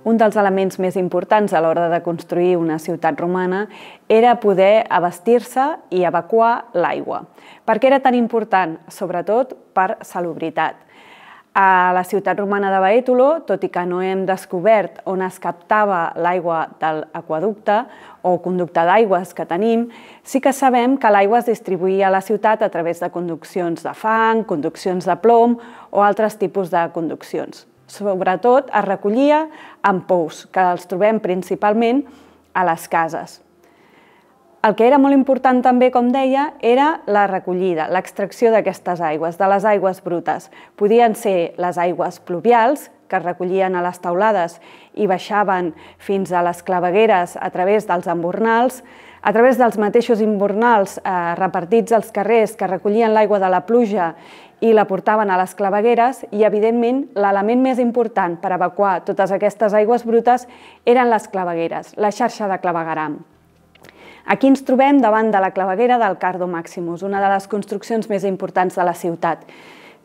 Un dels elements més importants a l'hora de construir una ciutat romana era poder abastir-se i evacuar l'aigua. Per què era tan important? Sobretot per salubritat. A la ciutat romana de Baètolo, tot i que no hem descobert on es captava l'aigua del aquaducte o conducte d'aigües que tenim, sí que sabem que l'aigua es distribuïa a la ciutat a través de conduccions de fang, conduccions de plom o altres tipus de conduccions sobretot es recollia en pous, que els trobem principalment a les cases. El que era molt important també, com deia, era la recollida, l'extracció d'aquestes aigües, de les aigües brutes. Podien ser les aigües pluvials, que es recollien a les taulades i baixaven fins a les clavegueres a través dels embornals, a través dels mateixos imbornals eh, repartits als carrers que recollien l'aigua de la pluja i la portaven a les clavegueres i, evidentment, l'element més important per evacuar totes aquestes aigües brutes eren les clavegueres, la xarxa de clavegueram. Aquí ens trobem davant de la claveguera del Cardo Maximus, una de les construccions més importants de la ciutat.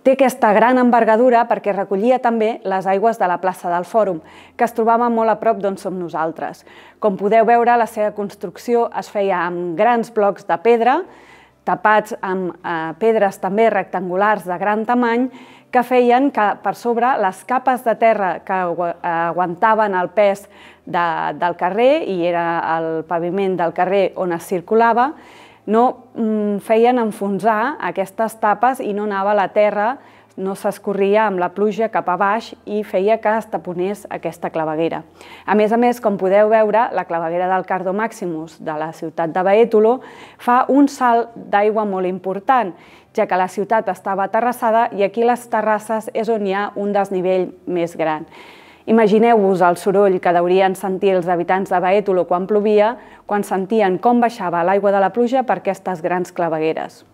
Té aquesta gran envergadura perquè recollia també les aigües de la plaça del Fòrum, que es trobava molt a prop d'on som nosaltres. Com podeu veure, la seva construcció es feia amb grans blocs de pedra, tapats amb eh, pedres també rectangulars de gran tamany, que feien que per sobre les capes de terra que eh, aguantaven el pes de, del carrer, i era el paviment del carrer on es circulava, no mm, feien enfonsar aquestes tapes i no anava la terra no s'escorria amb la pluja cap a baix i feia que es taponés aquesta claveguera. A més a més, com podeu veure, la claveguera del Cardo Maximus de la ciutat de Baétolo fa un salt d'aigua molt important, ja que la ciutat estava terrassada i aquí les terrasses és on hi ha un desnivell més gran. Imagineu-vos el soroll que deurien sentir els habitants de Baétolo quan plovia, quan sentien com baixava l'aigua de la pluja per aquestes grans clavegueres.